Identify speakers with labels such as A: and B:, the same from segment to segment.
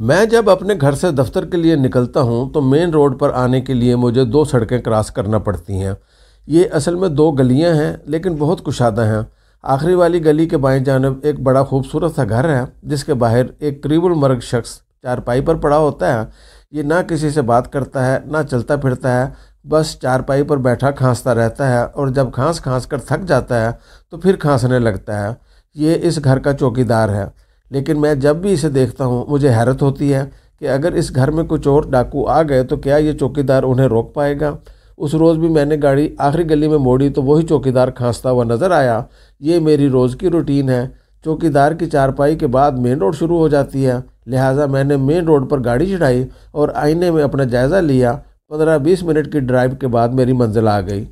A: मैं जब अपने घर से दफ्तर के लिए निकलता हूँ तो मेन रोड पर आने के लिए मुझे दो सड़कें क्रॉस करना पड़ती हैं ये असल में दो गलियाँ हैं लेकिन बहुत कुशादा हैं आखिरी वाली गली के बाएं जानब एक बड़ा खूबसूरत सा घर है जिसके बाहर एक करीबुल मर्ग शख्स चारपाई पर पड़ा होता है ये ना किसी से बात करता है ना चलता फिरता है बस चारपाई पर बैठा खांसता रहता है और जब खांस खांस कर थक जाता है तो फिर खांसने लगता है ये इस घर का चौकीदार है लेकिन मैं जब भी इसे देखता हूँ मुझे हैरत होती है कि अगर इस घर में कुछ और डाकू आ गए तो क्या ये चौकीदार उन्हें रोक पाएगा उस रोज़ भी मैंने गाड़ी आखिरी गली में मोड़ी तो वही चौकीदार खांसता हुआ नज़र आया ये मेरी रोज़ की रूटीन है चौकीदार की चारपाई के बाद मेन रोड शुरू हो जाती है लिहाजा मैंने मेन रोड पर गाड़ी चढ़ाई और आईने में अपना जायज़ा लिया पंद्रह बीस मिनट की ड्राइव के बाद मेरी मंजिल आ गई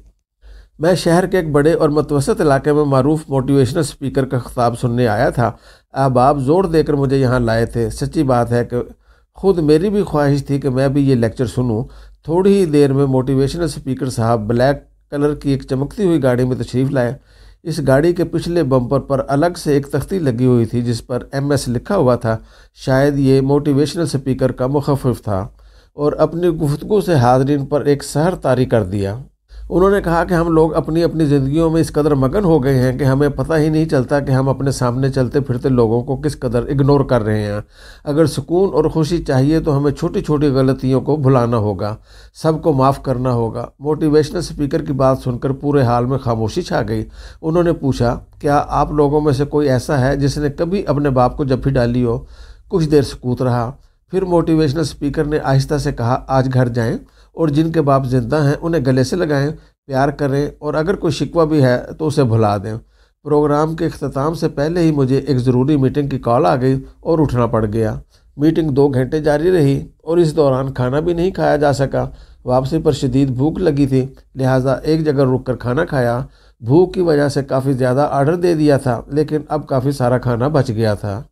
A: मैं शहर के एक बड़े और मतवसत इलाके में मरूफ मोटिवेशनल स्पीकर का खिताब सुनने आया था अहबाब आप ज़ोर देकर मुझे यहाँ लाए थे सच्ची बात है कि खुद मेरी भी ख्वाहिश थी कि मैं भी ये लेक्चर सुनूं थोड़ी ही देर में मोटिवेशनल स्पीकर साहब ब्लैक कलर की एक चमकती हुई गाड़ी में तशरीफ़ लाए इस गाड़ी के पिछले बम्पर पर अलग से एक तख्ती लगी हुई थी जिस पर एम एस लिखा हुआ था शायद ये मोटिवेशनल स्पीकर का मुखफ था और अपनी गुफ्तु से हाजरीन पर एक सहर तारी कर दिया उन्होंने कहा कि हम लोग अपनी अपनी ज़िंदगियों में इस कदर मगन हो गए हैं कि हमें पता ही नहीं चलता कि हम अपने सामने चलते फिरते लोगों को किस कदर इग्नोर कर रहे हैं अगर सुकून और खुशी चाहिए तो हमें छोटी छोटी गलतियों को भुलाना होगा सबको माफ़ करना होगा मोटिवेशनल स्पीकर की बात सुनकर पूरे हाल में खामोशी छा गई उन्होंने पूछा क्या आप लोगों में से कोई ऐसा है जिसने कभी अपने बाप को जब भी डाली हो कुछ देर सकूत रहा फिर मोटिवेशनल स्पीकर ने आहिस्ता से कहा आज घर जाएं और जिनके बाप जिंदा हैं उन्हें गले से लगाएं प्यार करें और अगर कोई शिकवा भी है तो उसे भुला दें प्रोग्राम के अख्ताम से पहले ही मुझे एक ज़रूरी मीटिंग की कॉल आ गई और उठना पड़ गया मीटिंग दो घंटे जारी रही और इस दौरान खाना भी नहीं खाया जा सका वापसी पर शदीद भूख लगी थी लिहाजा एक जगह रुक कर खाना खाया भूख की वजह से काफ़ी ज़्यादा आर्डर दे दिया था लेकिन अब काफ़ी सारा खाना बच गया था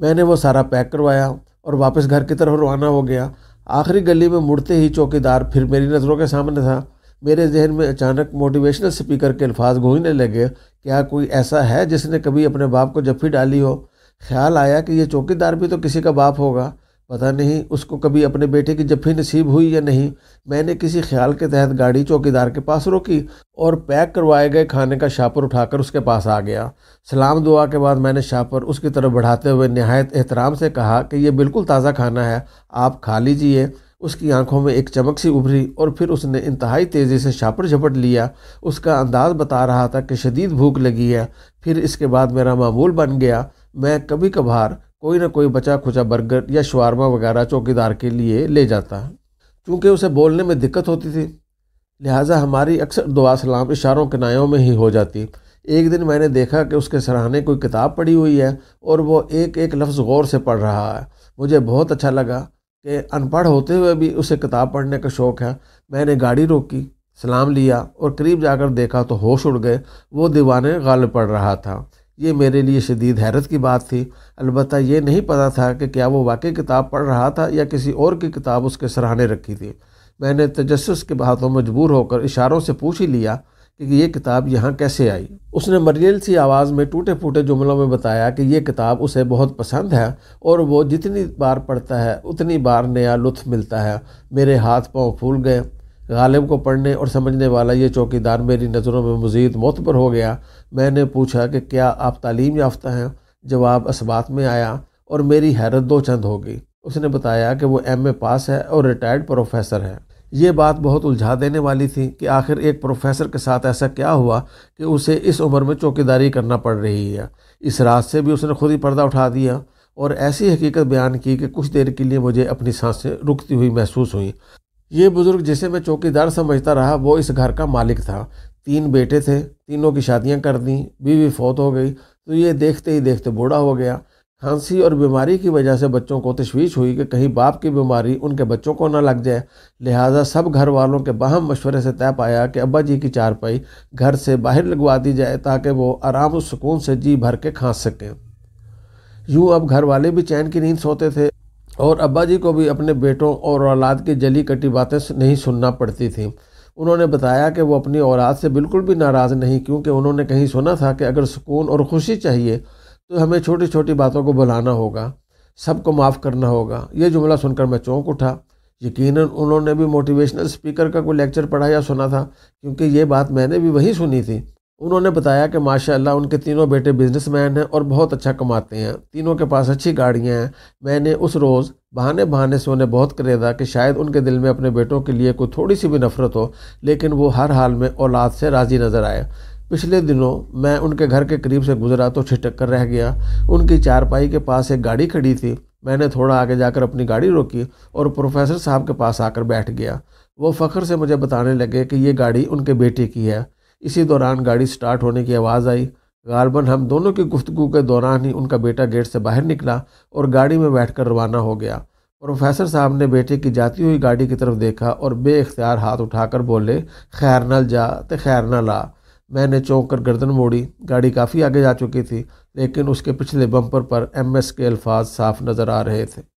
A: मैंने वो सारा पैक करवाया और वापस घर की तरफ रवाना हो गया आखिरी गली में मुड़ते ही चौकीदार फिर मेरी नज़रों के सामने था मेरे जहन में अचानक मोटिवेशनल स्पीकर के अल्फाज गूंजने लगे क्या कोई ऐसा है जिसने कभी अपने बाप को जफ्फी डाली हो ख्याल आया कि यह चौकीदार भी तो किसी का बाप होगा पता नहीं उसको कभी अपने बेटे की जफी नसीब हुई या नहीं मैंने किसी ख्याल के तहत गाड़ी चौकीदार के पास रोकी और पैक करवाए गए खाने का शापर उठाकर उसके पास आ गया सलाम दुआ के बाद मैंने शापर उसकी तरफ बढ़ाते हुए नहायत एहतराम से कहा कि यह बिल्कुल ताज़ा खाना है आप खा लीजिए उसकी आंखों में एक चमक सी उभरी और फिर उसने इंतहाई तेज़ी से शापर झपट लिया उसका अंदाज़ बता रहा था कि शदीद भूख लगी है फिर इसके बाद मेरा मामूल बन गया मैं कभी कभार कोई ना कोई बचा खुचा बर्गर या शवारमा वगैरह चौकीदार के लिए ले जाता चूँकि उसे बोलने में दिक्कत होती थी लिहाजा हमारी अक्सर दुआ सलाम इशारों किनायों में ही हो जाती एक दिन मैंने देखा कि उसके सराहने कोई किताब पढ़ी हुई है और वो एक एक लफ्ज़ गौर से पढ़ रहा है मुझे बहुत अच्छा लगा कि अनपढ़ होते हुए भी उसे किताब पढ़ने का शौक़ है मैंने गाड़ी रोकी सलाम लिया और करीब जाकर देखा तो होश उड़ गए वो दीवाने गाल पढ़ रहा था ये मेरे लिए शदीद हैरत की बात थी अलबत् ये नहीं पता था कि क्या वो वाकई किताब पढ़ रहा था या किसी और की किताब उसके सराहने रखी थी मैंने तजस के हाथों मजबूर होकर इशारों से पूछ ही लिया कि ये किताब यहाँ कैसे आई उसने मरियल सी आवाज़ में टूटे फूटे जुमलों में बताया कि ये किताब उसे बहुत पसंद है और वो जितनी बार पढ़ता है उतनी बार नया लुत्फ मिलता है मेरे हाथ पाँव फूल गए गालिब को पढ़ने और समझने वाला ये चौकीदार मेरी नज़रों में मज़ीद मोतबर हो गया मैंने पूछा कि क्या आप तालीम याफ्ता हैं जवाब इसबात में आया और मेरी हैरत दो चंद हो गई उसने बताया कि वो एम ए पास है और रिटायर्ड प्रोफेसर है ये बात बहुत उलझा देने वाली थी कि आखिर एक प्रोफेसर के साथ ऐसा क्या हुआ कि उसे इस उम्र में चौकीदारी करना पड़ रही है इस रात से भी उसने खुद ही पर्दा उठा दिया और ऐसी हकीकत बयान की कि कुछ देर के लिए मुझे अपनी सांसें रुकती हुई महसूस हुई ये बुज़ुर्ग जिसे मैं चौकीदार समझता रहा वो इस घर का मालिक था तीन बेटे थे तीनों की शादियां कर दी बीवी फौत हो गई तो ये देखते ही देखते बूढ़ा हो गया खांसी और बीमारी की वजह से बच्चों को तशवीश हुई कि कहीं बाप की बीमारी उनके बच्चों को ना लग जाए लिहाजा सब घर वालों के बाहम मशवरे से तय पाया कि अब्बा जी की चारपाई घर से बाहर लगवा दी जाए ताकि वो आराम और सुकून से जी भर के खांस सकें यूँ अब घर वाले भी चैन की नींद सोते थे और अब्बा जी को भी अपने बेटों और औलाद की जली कटी बातें नहीं सुनना पड़ती थी उन्होंने बताया कि वो अपनी औलाद से बिल्कुल भी नाराज़ नहीं क्योंकि उन्होंने कहीं सुना था कि अगर सुकून और खुशी चाहिए तो हमें छोटी छोटी बातों को बुलाना होगा सबको माफ़ करना होगा ये जुमला सुनकर मैं चौंक उठा यकीन उन्होंने भी मोटिवेशनल स्पीकर का कोई लेक्चर पढ़ा या सुना था क्योंकि ये बात मैंने भी वहीं सुनी थी उन्होंने बताया कि माशाल्लाह उनके तीनों बेटे बिजनेसमैन हैं और बहुत अच्छा कमाते हैं तीनों के पास अच्छी गाड़ियाँ हैं मैंने उस रोज़ बहाने बहाने से उन्हें बहुत करेदा कि शायद उनके दिल में अपने बेटों के लिए कोई थोड़ी सी भी नफ़रत हो लेकिन वो हर हाल में औलाद से राज़ी नज़र आए पिछले दिनों मैं उनके घर के करीब से गुजरा तो छिटक कर रह गया उनकी चारपाई के पास एक गाड़ी खड़ी थी मैंने थोड़ा आगे जाकर अपनी गाड़ी रोकी और प्रोफेसर साहब के पास आकर बैठ गया वो फ़ख्र से मुझे बताने लगे कि ये गाड़ी उनके बेटे की है इसी दौरान गाड़ी स्टार्ट होने की आवाज़ आई गालबन हम दोनों की गुफ्तु के दौरान ही उनका बेटा गेट से बाहर निकला और गाड़ी में बैठकर रवाना हो गया प्रोफेसर साहब ने बेटे की जाती हुई गाड़ी की तरफ देखा और बेख्तियार हाथ उठाकर बोले खैर न जा तो खैर न ला मैंने चौंक कर गर्दन मोड़ी गाड़ी काफ़ी आगे जा चुकी थी लेकिन उसके पिछले बम्पर पर एम एस के अल्फाज साफ नज़र आ रहे थे